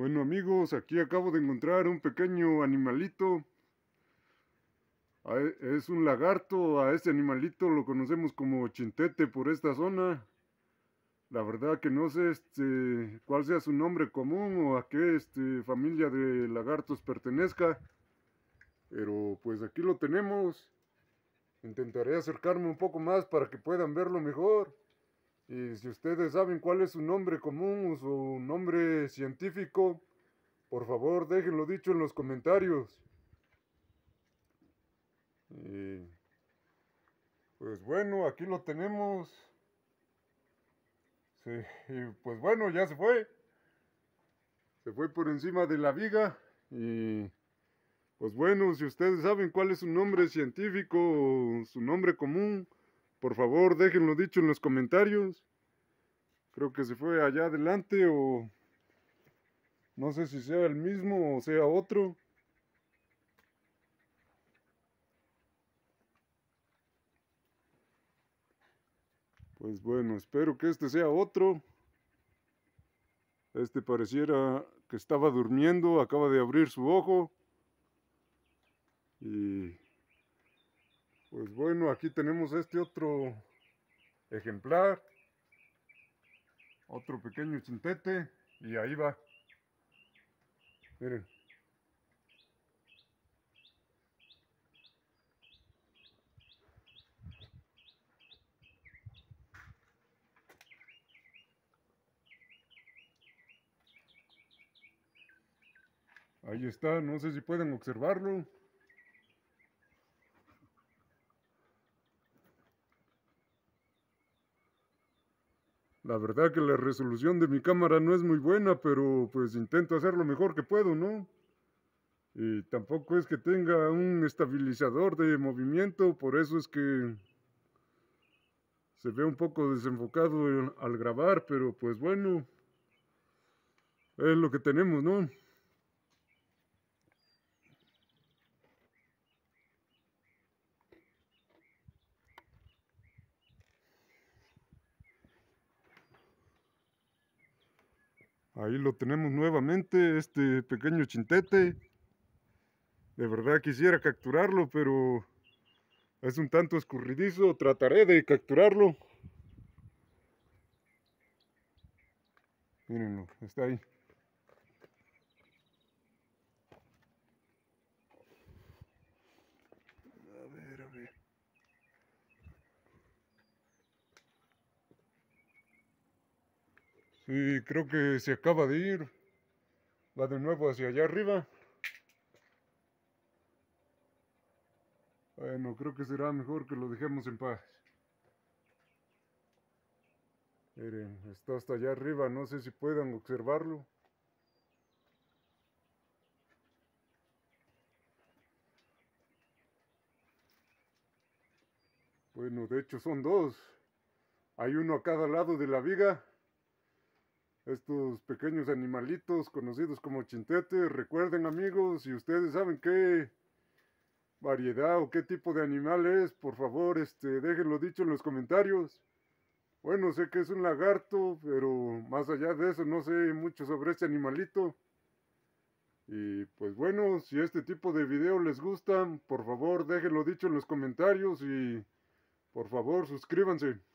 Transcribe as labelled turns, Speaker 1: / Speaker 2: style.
Speaker 1: Bueno amigos, aquí acabo de encontrar un pequeño animalito. Ah, e, es un lagarto, a este animalito lo conocemos como chintete por esta zona. La verdad que no sé este, cuál sea su nombre común o a qué este, familia de lagartos pertenezca. Pero pues aquí lo tenemos. Intentaré acercarme un poco más para que puedan verlo mejor. Y si ustedes saben cuál es su nombre común o su nombre científico, por favor déjenlo dicho en los comentarios. pues bueno, aquí lo tenemos. y pues bueno, ya se fue. Se fue por encima de la viga. Y pues bueno, si ustedes saben cuál es su nombre científico o su nombre común, por favor, déjenlo dicho en los comentarios. Creo que se fue allá adelante o no sé si sea el mismo o sea otro. Pues bueno, espero que este sea otro. Este pareciera que estaba durmiendo, acaba de abrir su ojo. Y pues bueno, aquí tenemos este otro ejemplar, otro pequeño chintete y ahí va. Miren. Ahí está, no sé si pueden observarlo. La verdad que la resolución de mi cámara no es muy buena, pero pues intento hacer lo mejor que puedo, ¿no? Y tampoco es que tenga un estabilizador de movimiento, por eso es que se ve un poco desenfocado al grabar, pero pues bueno, es lo que tenemos, ¿no? Ahí lo tenemos nuevamente, este pequeño chintete. De verdad quisiera capturarlo, pero es un tanto escurridizo. Trataré de capturarlo. Mírenlo, está ahí. Y creo que se acaba de ir. Va de nuevo hacia allá arriba. Bueno, creo que será mejor que lo dejemos en paz. Miren, está hasta allá arriba, no sé si puedan observarlo. Bueno, de hecho son dos. Hay uno a cada lado de la viga estos pequeños animalitos conocidos como chintetes. Recuerden amigos, si ustedes saben qué variedad o qué tipo de animal es, por favor, este, déjenlo dicho en los comentarios. Bueno, sé que es un lagarto, pero más allá de eso no sé mucho sobre este animalito. Y pues bueno, si este tipo de video les gusta por favor déjenlo dicho en los comentarios y por favor suscríbanse.